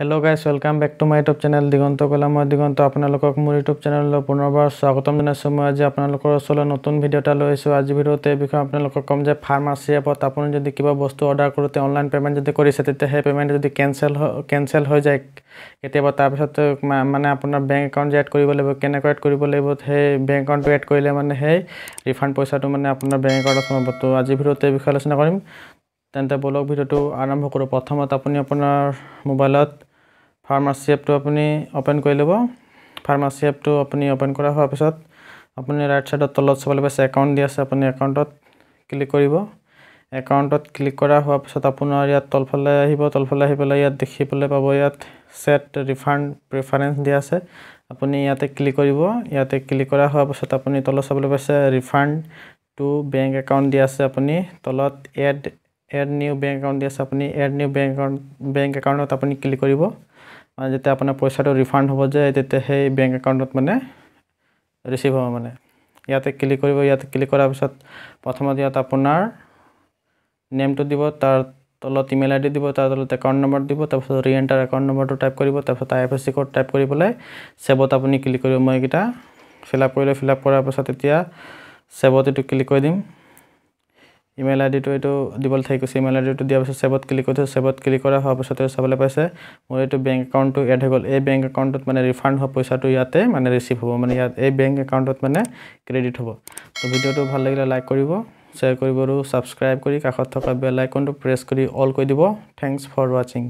hello' guys welcome back to my YouTube channel Diganta Kala মই দিগন্ত আপোনালোকক মোৰ ইউটিউব চেনেললৈ পুনৰবাৰ স্বাগতম জনাইছোঁ মই আজি আপোনালোকৰ ওচৰলৈ নতুন ভিডিঅ' এটা লৈ আহিছোঁ আজি ভিডিঅ'ত এই বিষয়ে আপোনালোকক ক'ম যে ফাৰ্মাচী এপত আপুনি যদি কিবা বস্তু অৰ্ডাৰ কৰোঁতে অনলাইন পে'মেণ্ট যদি কৰিছে তেতিয়া সেই পে'মেণ্ট যদি কেঞ্চেল হৈ কেঞ্চেল হৈ যায় কেতিয়াবা তাৰপিছত মানে আপোনাৰ বেংক একাউণ্ট যে এড কৰিব লাগিব কেনেকৈ এড কৰিব লাগিব সেই বেংক একাউণ্টটো এড কৰিলে মানে সেই ৰিফাণ্ড পইচাটো মানে আপোনাৰ বেংক একাউণ্টত সোমাব তো আজি ভিডিঅ'ত এই বিষয়ে আলোচনা কৰিম তেন্তে ব্লগ ভিডিঅ'টো আৰম্ভ কৰোঁ প্ৰথমত আপুনি আপোনাৰ মোবাইলত ফাৰ্মাচী এপটো আপুনি অ'পেন কৰি ল'ব ফাৰ্মাচী এপটো আপুনি অ'পেন কৰা হোৱাৰ পিছত আপুনি ৰাইট ছাইডৰ তলত চাব লাগিব একাউণ্ট দি আছে আপুনি একাউণ্টত ক্লিক কৰিব একাউণ্টত ক্লিক কৰা হোৱাৰ পিছত আপোনাৰ ইয়াত তলফালে আহিব তলফালে আহি পেলাই ইয়াত দেখিবলৈ পাব ইয়াত ছেট ৰিফাণ্ড প্ৰিফাৰেঞ্চ দিয়া আছে আপুনি ইয়াতে ক্লিক কৰিব ইয়াতে ক্লিক কৰা হোৱাৰ পিছত আপুনি তলত চাবলৈ পাইছে ৰিফাণ্ড টু বেংক একাউণ্ট দিয়া আছে আপুনি তলত add add new bank account দি আছে আপুনি add new bank account bank একাউণ্টত আপুনি ক্লিক কৰিব মানে যেতিয়া আপোনাৰ পইচাটো ৰিফাণ্ড হ'ব যে তেতিয়া সেই বেংক একাউণ্টত মানে ৰিচিভ হ'ব মানে ইয়াতে ক্লিক কৰিব ইয়াতে ক্লিক কৰাৰ পিছত প্ৰথমতে ইয়াত আপোনাৰ নেমটো দিব তাৰ তলত ইমেইল আই ডি দিব তাৰ তলত একাউণ্ট নম্বৰ দিব তাৰপিছত ৰি এণ্টাৰ একাউণ্ট নম্বৰটো টাইপ কৰিব তাৰপিছত I F S C code type কৰি পেলাই চেবত আপুনি ক্লিক কৰিব মই এইকেইটা ফিল আপ কৰিলোঁ ফিল আপ কৰাৰ পিছত এতিয়া চেবত এইটো ক্লিক কৰি দিম ইমেইল আইডিটো এইটো দিবলৈ থাকি কৈছে ইমেইল আইডিটো দিয়াৰ পিছত চেভত ক্লিক কৰি থৈছোঁ ক্লিক কৰা হোৱাৰ পিছতে চাবলৈ পাইছে মোৰ এইটো বেংক একাউণ্টটো এড হৈ গ'ল এই বেংক একাউণ্টত মানে ৰিফাণ্ড হোৱা পইচাটো ইয়াতে মানে ৰিচিভ হ'ব মানে ইয়াত এই বেংক একাউণ্টত মানে ক্ৰেডিট হ'ব তো ভিডিঅ'টো ভাল লাগিলে লাইক কৰিব শ্বেয়াৰ কৰিব আৰু ছাবস্ক্ৰাইব কৰি কাষত থকা বেল আইকনটো প্ৰেছ কৰি অল কৰি দিব থেংকছ ফৰ ৱাচিং